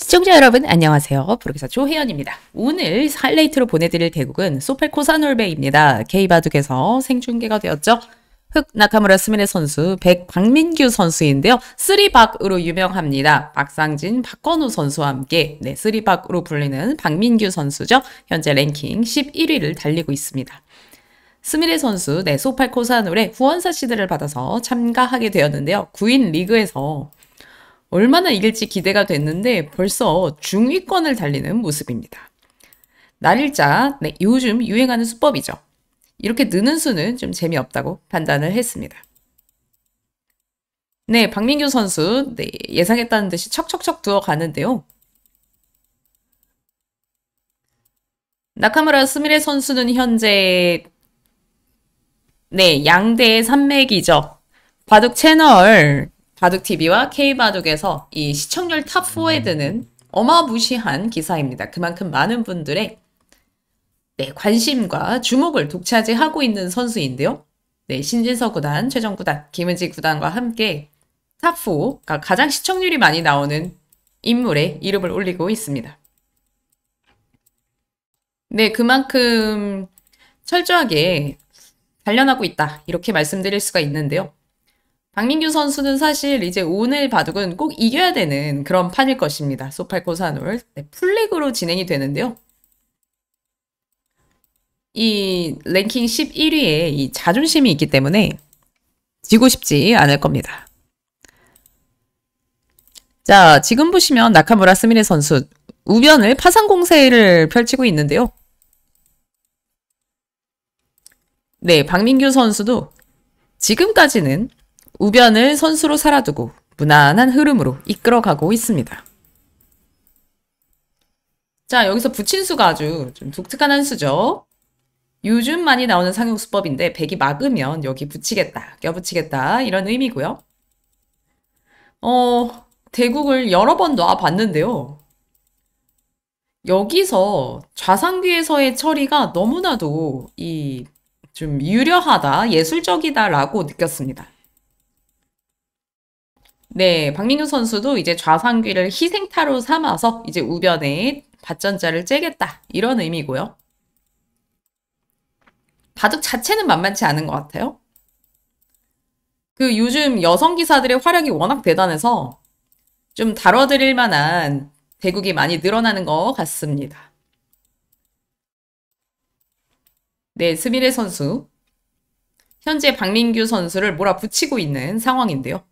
시청자 여러분 안녕하세요. 프로기사 조혜연입니다. 오늘 할레이트로 보내드릴 대국은 소펠 코사놀베입니다. K바둑에서 생중계가 되었죠. 흑 나카무라 스미네 선수, 백 박민규 선수인데요. 쓰리박으로 유명합니다. 박상진, 박건우 선수와 함께 네 쓰리박으로 불리는 박민규 선수죠. 현재 랭킹 11위를 달리고 있습니다. 스미레 선수 네 소팔 코사놀의 후원사 시드를 받아서 참가하게 되었는데요. 9인 리그에서 얼마나 이길지 기대가 됐는데 벌써 중위권을 달리는 모습입니다. 날일자, 네, 요즘 유행하는 수법이죠. 이렇게 느는 수는 좀 재미없다고 판단을 했습니다. 네, 박민규 선수 네, 예상했다는 듯이 척척척 두어가는데요. 나카무라 스미레 선수는 현재 네, 양대 산맥이죠. 바둑 채널 바둑TV와 K바둑에서 이 시청률 탑4에 음. 드는 어마무시한 기사입니다. 그만큼 많은 분들의 네, 관심과 주목을 독차지하고 있는 선수인데요. 네, 신진서 구단, 최정 구단, 김은지 구단과 함께 탑4가 가장 시청률이 많이 나오는 인물의 이름을 올리고 있습니다. 네, 그만큼 철저하게 단련하고 있다. 이렇게 말씀드릴 수가 있는데요. 박민규 선수는 사실 이제 오늘 바둑은 꼭 이겨야 되는 그런 판일 것입니다. 소팔코 산울 네, 풀릭으로 진행이 되는데요. 이 랭킹 11위에 이 자존심이 있기 때문에 지고 싶지 않을 겁니다. 자, 지금 보시면 나카무라 스미네 선수 우변을 파상 공세를 펼치고 있는데요. 네, 박민규 선수도 지금까지는 우변을 선수로 살아두고 무난한 흐름으로 이끌어가고 있습니다. 자, 여기서 부친수가 아주 좀 독특한 한 수죠. 요즘 많이 나오는 상용수법인데 백이 막으면 여기 붙이겠다, 껴붙이겠다 이런 의미고요. 어, 대국을 여러 번 놔봤는데요. 여기서 좌상귀에서의 처리가 너무나도 이 좀 유려하다, 예술적이다라고 느꼈습니다. 네, 박민규 선수도 이제 좌상귀를 희생타로 삼아서 이제 우변에 밭전자를 째겠다 이런 의미고요. 바둑 자체는 만만치 않은 것 같아요. 그 요즘 여성 기사들의 활약이 워낙 대단해서 좀 다뤄드릴 만한 대국이 많이 늘어나는 것 같습니다. 네, 스미레 선수. 현재 박민규 선수를 몰아붙이고 있는 상황인데요.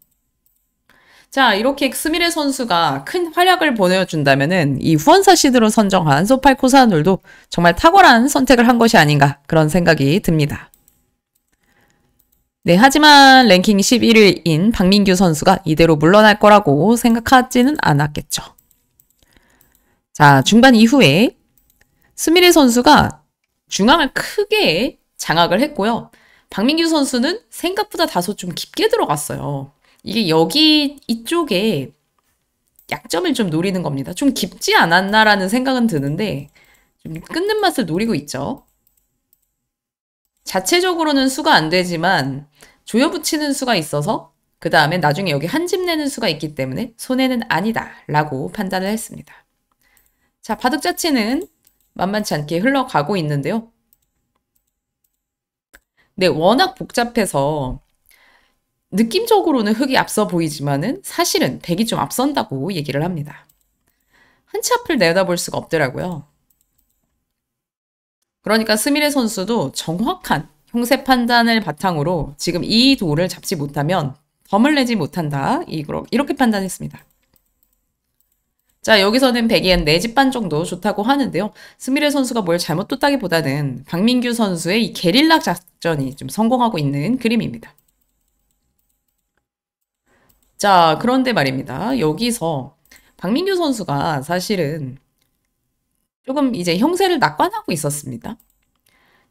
자, 이렇게 스미레 선수가 큰 활약을 보내준다면은 이 후원사 시드로 선정한 소팔 코사놀도 정말 탁월한 선택을 한 것이 아닌가 그런 생각이 듭니다. 네, 하지만 랭킹 11위인 박민규 선수가 이대로 물러날 거라고 생각하지는 않았겠죠. 자, 중반 이후에 스미레 선수가 중앙을 크게 장악을 했고요. 박민규 선수는 생각보다 다소 좀 깊게 들어갔어요. 이게 여기 이쪽에 약점을 좀 노리는 겁니다. 좀 깊지 않았나라는 생각은 드는데 좀 끊는 맛을 노리고 있죠. 자체적으로는 수가 안 되지만 조여 붙이는 수가 있어서 그 다음에 나중에 여기 한 집 내는 수가 있기 때문에 손해는 아니다 라고 판단을 했습니다. 자 바둑 자체는 만만치 않게 흘러가고 있는데요. 네, 워낙 복잡해서 느낌적으로는 흙이 앞서 보이지만은 사실은 백이 좀 앞선다고 얘기를 합니다. 한치 앞을 내다볼 수가 없더라고요. 그러니까 스미레 선수도 정확한 형세 판단을 바탕으로 지금 이 도를 잡지 못하면 덤을 내지 못한다. 이렇게 판단했습니다. 자, 여기서는 백이엔 4집 반 정도 좋다고 하는데요. 스미레 선수가 뭘 잘못 뒀다기보다는 박민규 선수의 이 게릴라 작전이 좀 성공하고 있는 그림입니다. 자, 그런데 말입니다. 여기서 박민규 선수가 사실은 조금 이제 형세를 낙관하고 있었습니다.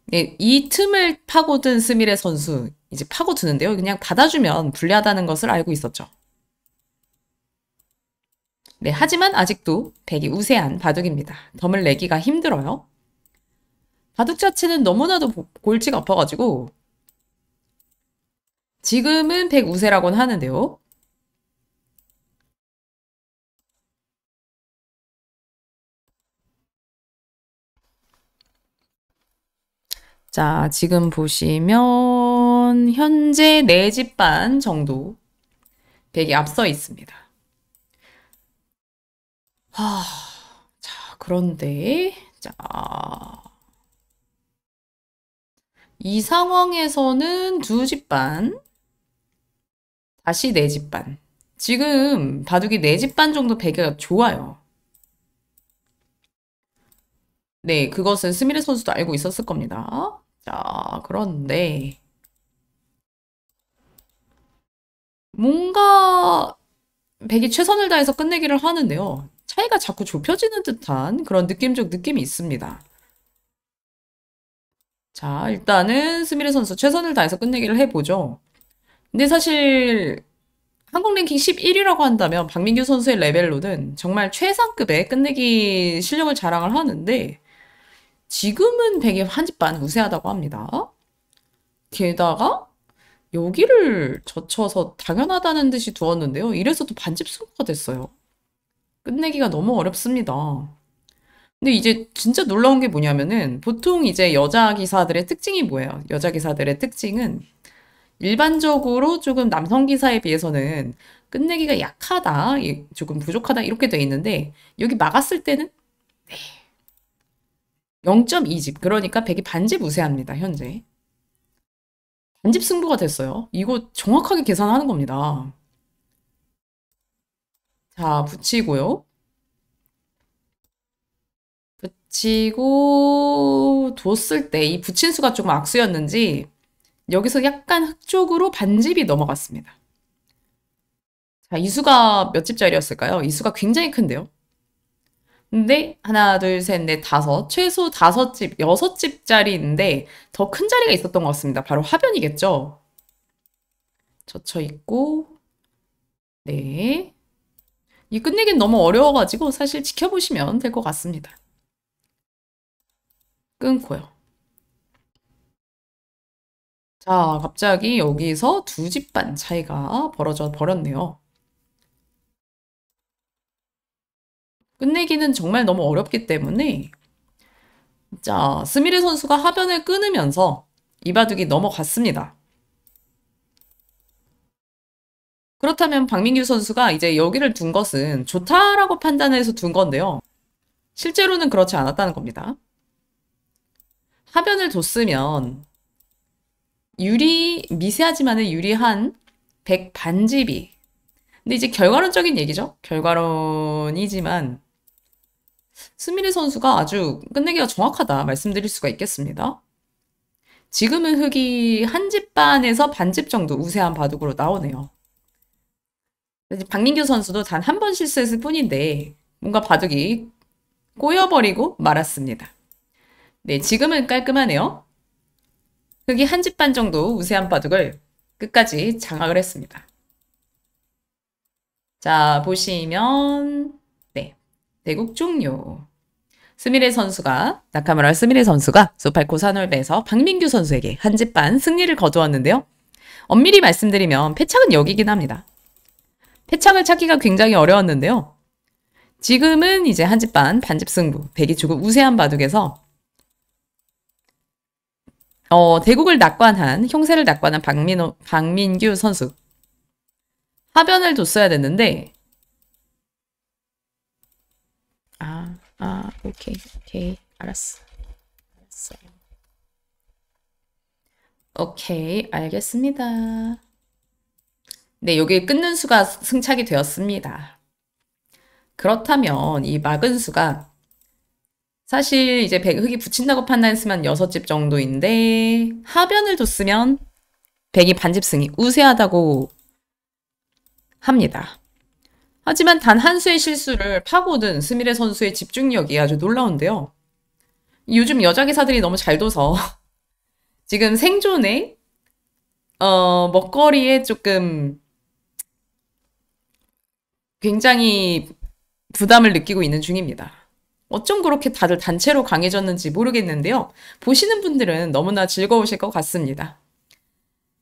네, 이 틈을 파고든 스미레 선수 이제 파고드는데요. 그냥 받아주면 불리하다는 것을 알고 있었죠. 네, 하지만 아직도 백이 우세한 바둑입니다. 덤을 내기가 힘들어요. 바둑 자체는 너무나도 골치가 아파가지고 지금은 백우세라고는 하는데요. 자, 지금 보시면 현재 4집 반 정도 백이 앞서 있습니다. 하, 자, 그런데 자, 이 상황에서는 두 집 반, 다시 네 집 반. 지금 바둑이 네 집 반 정도 배가 좋아요. 네, 그것은 스미레 선수도 알고 있었을 겁니다. 자, 아, 그런데 뭔가 백이 최선을 다해서 끝내기를 하는데요. 차이가 자꾸 좁혀지는 듯한 그런 느낌적 느낌이 있습니다. 자, 일단은 스미레 선수 최선을 다해서 끝내기를 해보죠. 근데 사실 한국 랭킹 11위라고 한다면 박민규 선수의 레벨로는 정말 최상급의 끝내기 실력을 자랑을 하는데 지금은 되게 환집반 우세하다고 합니다. 게다가 여기를 젖혀서 당연하다는 듯이 두었는데요. 이래서 또 반집 승부가 됐어요. 끝내기가 너무 어렵습니다. 근데 이제 진짜 놀라운 게 뭐냐면은 보통 이제 여자 기사들의 특징이 뭐예요? 여자 기사들의 특징은 일반적으로 조금 남성 기사에 비해서는 끝내기가 약하다, 조금 부족하다 이렇게 돼 있는데 여기 막았을 때는 네, 0.2집 그러니까 100이 반집 우세합니다 현재 반집 승부가 됐어요 이거 정확하게 계산하는 겁니다 자 붙이고요 붙이고 뒀을 때 이 붙인 수가 조금 악수였는지 여기서 약간 흙쪽으로 반집이 넘어갔습니다 자, 이수가 몇 집짜리였을까요? 이수가 굉장히 큰데요. 근데 네, 하나, 둘, 셋, 넷, 다섯, 최소 다섯 집, 여섯 집짜리인데 더 큰 자리가 있었던 것 같습니다. 바로 화변이겠죠? 젖혀 있고, 네. 이 끝내기는 너무 어려워가지고 사실 지켜보시면 될 것 같습니다. 끊고요. 자, 갑자기 여기서 두 집 반 차이가 벌어져 버렸네요. 끝내기는 정말 너무 어렵기 때문에 자 스미르 선수가 하변을 끊으면서 이바둑이 넘어갔습니다. 그렇다면 박민규 선수가 이제 여기를 둔 것은 좋다라고 판단해서 둔 건데요. 실제로는 그렇지 않았다는 겁니다. 하변을 뒀으면 유리 미세하지만은 유리한 백반집이 근데 이제 결과론적인 얘기죠. 결과론이지만 스미리 선수가 아주 끝내기가 정확하다 말씀드릴 수가 있겠습니다. 지금은 흙이 한 집 반에서 반 집 정도 우세한 바둑으로 나오네요. 박민규 선수도 단 한 번 실수했을 뿐인데 뭔가 바둑이 꼬여버리고 말았습니다. 네, 지금은 깔끔하네요. 흙이 한 집 반 정도 우세한 바둑을 끝까지 장악을 했습니다. 자, 보시면 대국 종료. 스미레 선수가 나카무라 스미레 선수가 소팔코 산월배에서 박민규 선수에게 한 집 반 승리를 거두었는데요. 엄밀히 말씀드리면 패착은 여기긴 합니다. 패착을 찾기가 굉장히 어려웠는데요. 지금은 이제 한 집 반 반집 승부 대기 주고 우세한 바둑에서 어, 대국을 낙관한 형세를 낙관한 박민, 박민규 선수 하변을 뒀어야 됐는데 아, 오케이, 오케이. 알았어. 알았어. 오케이, 알겠습니다. 네, 요게 끊는 수가 승차이 되었습니다. 그렇다면 이 막은 수가 사실 이제 흑이 붙인다고 판단했으면 6집 정도인데 하변을 뒀으면 백이 반집승이 우세하다고 합니다. 하지만 단 한 수의 실수를 파고든 스미레 선수의 집중력이 아주 놀라운데요. 요즘 여자 기사들이 너무 잘 둬서 지금 생존에 어, 먹거리에 조금 굉장히 부담을 느끼고 있는 중입니다. 어쩜 그렇게 다들 단체로 강해졌는지 모르겠는데요. 보시는 분들은 너무나 즐거우실 것 같습니다.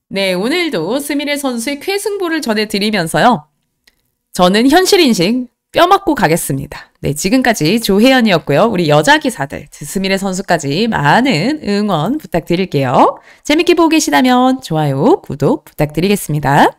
네, 오늘도 스미레 선수의 쾌승부를 전해드리면서요. 저는 현실인식 뼈 맞고 가겠습니다. 네, 지금까지 조혜연이었고요. 우리 여자 기사들, 스미레 선수까지 많은 응원 부탁드릴게요. 재밌게 보고 계시다면 좋아요, 구독 부탁드리겠습니다.